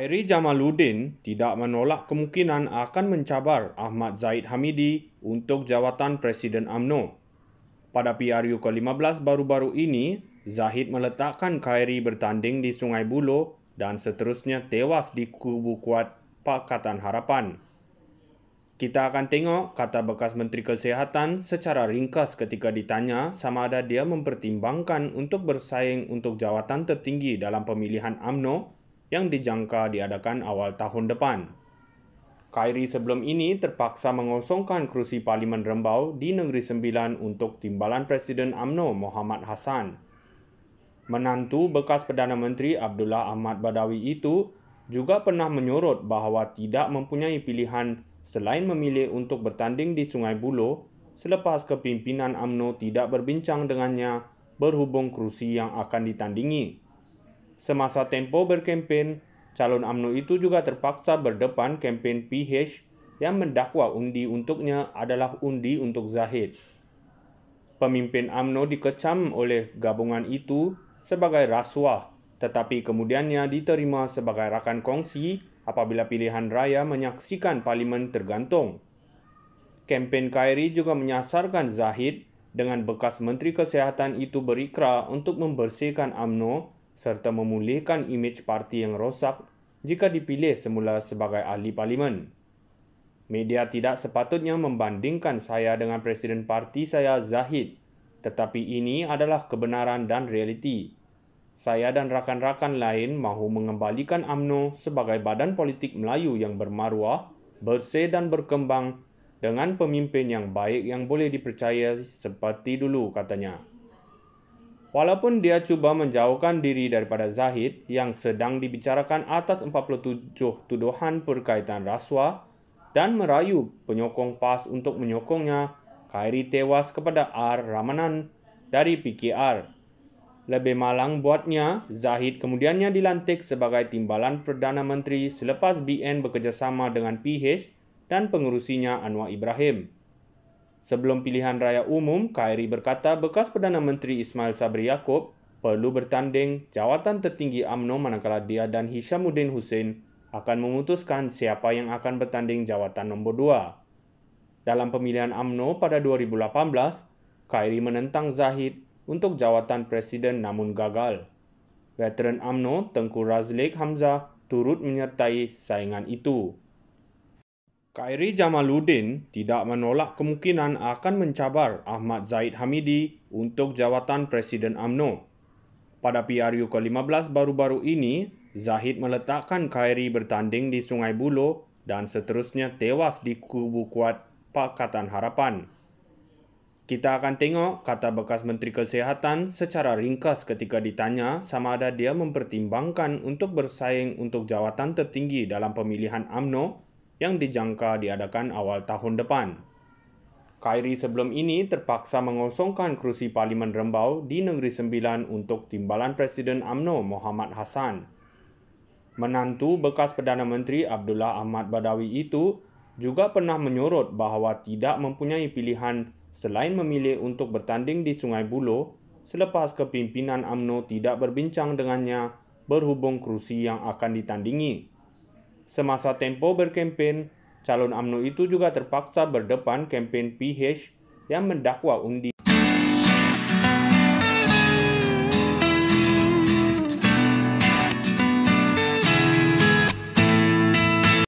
Khairi Jamaluddin tidak menolak kemungkinan akan mencabar Ahmad Zaid Hamidi untuk jawatan Presiden AMNO. Pada PRU ke-15 baru-baru ini, Zahid meletakkan Khairi bertanding di Sungai Buloh dan seterusnya tewas di kubu kuat Pakatan Harapan. Kita akan tengok kata bekas Menteri Kesehatan secara ringkas ketika ditanya sama ada dia mempertimbangkan untuk bersaing untuk jawatan tertinggi dalam pemilihan AMNO yang dijangka diadakan awal tahun depan. Kairi sebelum ini terpaksa mengosongkan kerusi Parlimen Rembau di Negeri Sembilan untuk timbalan Presiden AMNO Muhammad Hassan. Menantu bekas Perdana Menteri Abdullah Ahmad Badawi itu juga pernah menyorot bahawa tidak mempunyai pilihan selain memilih untuk bertanding di Sungai Buloh selepas kepimpinan AMNO tidak berbincang dengannya berhubung kerusi yang akan ditandingi. Semasa tempo berkempen, calon UMNO itu juga terpaksa berdepan kempen PH yang mendakwa undi untuknya adalah undi untuk Zahid. Pemimpin UMNO dikecam oleh gabungan itu sebagai rasuah tetapi kemudiannya diterima sebagai rakan kongsi apabila pilihan raya menyaksikan parlimen tergantung. Kempen Kairi juga menyasarkan Zahid dengan bekas Menteri Kesehatan itu berikrar untuk membersihkan UMNO serta memulihkan imej parti yang rosak jika dipilih semula sebagai ahli parlimen. Media tidak sepatutnya membandingkan saya dengan presiden parti saya Zahid, tetapi ini adalah kebenaran dan realiti. Saya dan rakan-rakan lain mahu mengembalikan AMNO sebagai badan politik Melayu yang bermaruah, bersih dan berkembang dengan pemimpin yang baik yang boleh dipercayai seperti dulu katanya. Walaupun dia cuba menjauhkan diri daripada Zahid yang sedang dibicarakan atas 47 tuduhan berkaitan rasuah dan merayu penyokong PAS untuk menyokongnya, Khairi tewas kepada R. Ramanan dari PKR. Lebih malang buatnya, Zahid kemudiannya dilantik sebagai timbalan Perdana Menteri selepas BN bekerjasama dengan PH dan pengurusinya Anwar Ibrahim. Sebelum pilihan raya umum, Khairi berkata bekas Perdana Menteri Ismail Sabri Yaakob perlu bertanding jawatan tertinggi AMNO manakala dia dan Hishamuddin Hussein akan memutuskan siapa yang akan bertanding jawatan nombor dua. Dalam pemilihan AMNO pada 2018, Khairi menentang Zahid untuk jawatan Presiden namun gagal. Veteran AMNO Tengku Razlik Hamzah turut menyertai saingan itu. Khairi Jamaluddin tidak menolak kemungkinan akan mencabar Ahmad Zaid Hamidi untuk jawatan Presiden AMNO. Pada PRU ke-15 baru-baru ini, Zahid meletakkan Khairi bertanding di Sungai Buloh dan seterusnya tewas di kubu kuat Pakatan Harapan. Kita akan tengok kata bekas Menteri Kesehatan secara ringkas ketika ditanya sama ada dia mempertimbangkan untuk bersaing untuk jawatan tertinggi dalam pemilihan AMNO yang dijangka diadakan awal tahun depan. Kairi sebelum ini terpaksa mengosongkan kerusi Parlimen Rembau di Negeri Sembilan untuk timbalan Presiden AMNO Muhammad Hassan. Menantu bekas Perdana Menteri Abdullah Ahmad Badawi itu juga pernah menyorot bahawa tidak mempunyai pilihan selain memilih untuk bertanding di Sungai Buloh selepas kepimpinan AMNO tidak berbincang dengannya berhubung kerusi yang akan ditandingi. Semasa tempo berkempen, calon UMNO itu juga terpaksa berdepan kempen PH yang mendakwa undi.